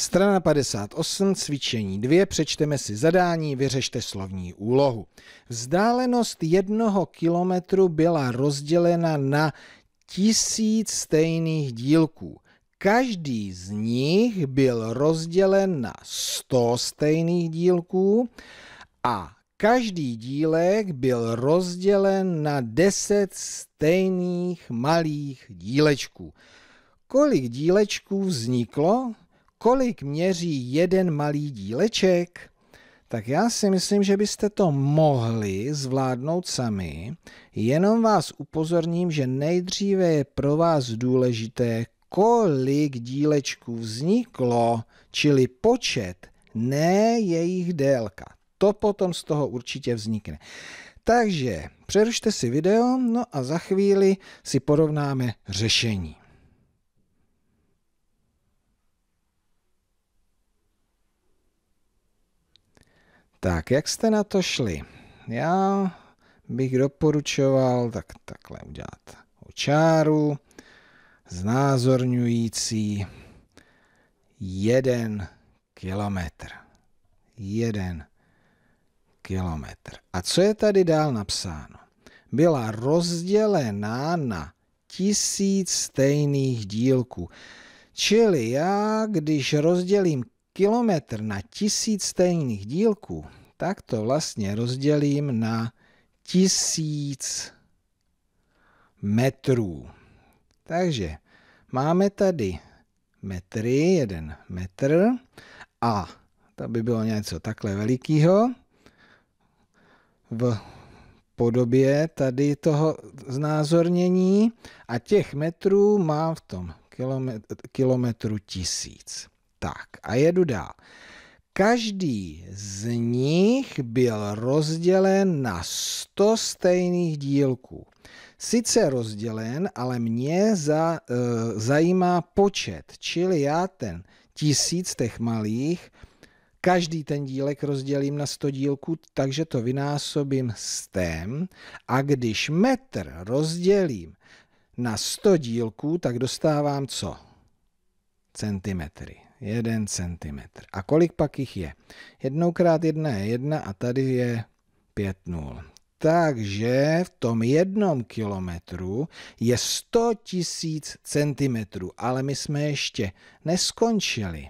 Strana 58, cvičení 2, přečteme si zadání, vyřešte slovní úlohu. Vzdálenost jednoho kilometru byla rozdělena na tisíc stejných dílků. Každý z nich byl rozdělen na 100 stejných dílků a každý dílek byl rozdělen na 10 stejných malých dílečků. Kolik dílečků vzniklo? kolik měří jeden malý díleček, tak já si myslím, že byste to mohli zvládnout sami, jenom vás upozorním, že nejdříve je pro vás důležité, kolik dílečků vzniklo, čili počet, ne jejich délka. To potom z toho určitě vznikne. Takže přerušte si video, no a za chvíli si porovnáme řešení. Tak, jak jste na to šli? Já bych doporučoval tak, takhle udělat čáru znázorňující jeden kilometr. Jeden kilometr. A co je tady dál napsáno? Byla rozdělená na tisíc stejných dílků. Čili já, když rozdělím kilometr na tisíc stejných dílků, tak to vlastně rozdělím na tisíc metrů. Takže máme tady metry, jeden metr a to by bylo něco takhle velikého v podobě tady toho znázornění a těch metrů mám v tom kilometru tisíc. Tak a jedu dál. Každý z nich byl rozdělen na 100 stejných dílků. Sice rozdělen, ale mě za, e, zajímá počet, čili já ten tisíc těch malých, každý ten dílek rozdělím na 100 dílků, takže to vynásobím stem a když metr rozdělím na 100 dílků, tak dostávám co? Centimetry jeden centimetr. A kolik pak jich je? Jednoukrát jedna je jedna a tady je pět nul. Takže v tom jednom kilometru je 100 tisíc centimetrů, ale my jsme ještě neskončili.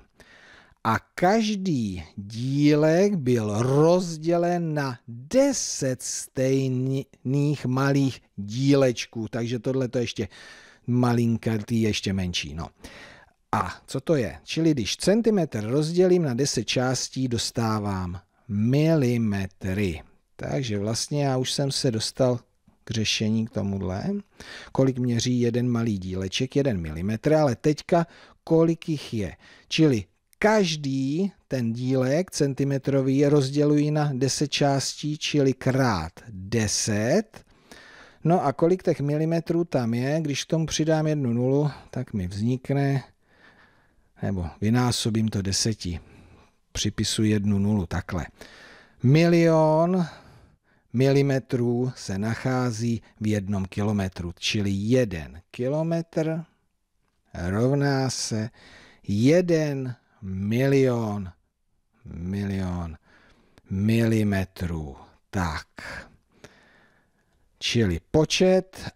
A každý dílek byl rozdělen na 10 stejných malých dílečků, takže tohle to ještě malinkatý, ještě menší. No. A co to je? Čili když centimetr rozdělím na 10 částí, dostávám milimetry. Takže vlastně já už jsem se dostal k řešení k tomuhle. Kolik měří jeden malý díleček, jeden milimetr, ale teďka kolik jich je. Čili každý ten dílek centimetrový rozděluji na 10 částí, čili krát 10. No a kolik těch milimetrů tam je, když k tomu přidám jednu nulu, tak mi vznikne nebo vynásobím to deseti, připisu jednu nulu, takhle. Milion milimetrů se nachází v jednom kilometru, čili jeden kilometr rovná se jeden milion, milion milimetrů. Tak, čili počet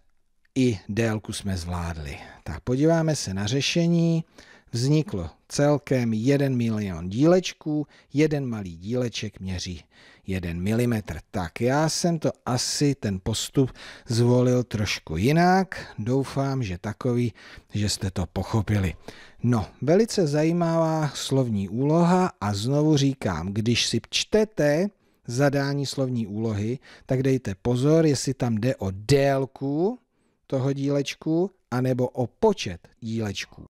i délku jsme zvládli. Tak podíváme se na řešení. Vzniklo celkem 1 milion dílečků, jeden malý díleček měří 1 mm. Tak já jsem to asi ten postup zvolil trošku jinak. Doufám, že takový, že jste to pochopili. No, velice zajímavá slovní úloha a znovu říkám, když si čtete zadání slovní úlohy, tak dejte pozor, jestli tam jde o délku toho dílečku, anebo o počet dílečků.